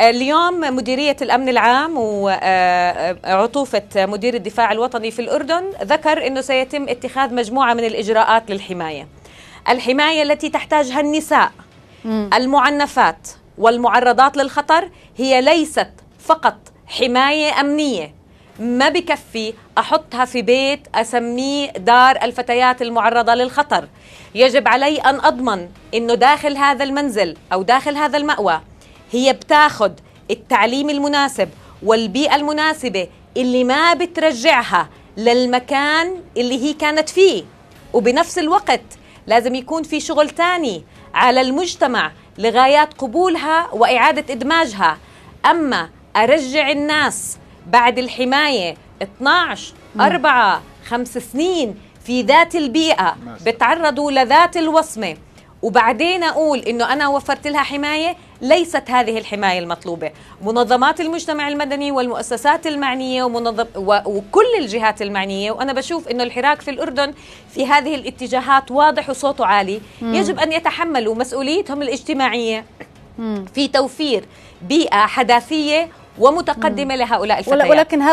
اليوم مديرية الأمن العام وعطوفة آه، آه، مدير الدفاع الوطني في الأردن ذكر أنه سيتم اتخاذ مجموعة من الإجراءات للحماية الحماية التي تحتاجها النساء المعنفات والمعرضات للخطر هي ليست فقط حماية أمنية ما بكفي أحطها في بيت أسميه دار الفتيات المعرضة للخطر يجب علي أن أضمن أنه داخل هذا المنزل أو داخل هذا المأوى هي بتاخد التعليم المناسب والبيئة المناسبة اللي ما بترجعها للمكان اللي هي كانت فيه وبنفس الوقت لازم يكون في شغل تاني على المجتمع لغايات قبولها وإعادة إدماجها أما أرجع الناس بعد الحماية 12 4 5 سنين في ذات البيئة بتعرضوا لذات الوصمة وبعدين اقول انه انا وفرت لها حمايه ليست هذه الحمايه المطلوبه منظمات المجتمع المدني والمؤسسات المعنيه ومنظم و... وكل الجهات المعنيه وانا بشوف انه الحراك في الاردن في هذه الاتجاهات واضح وصوته عالي مم. يجب ان يتحملوا مسؤوليتهم الاجتماعيه مم. في توفير بيئه حداثيه ومتقدمه مم. لهؤلاء الفتيات ولكن هذا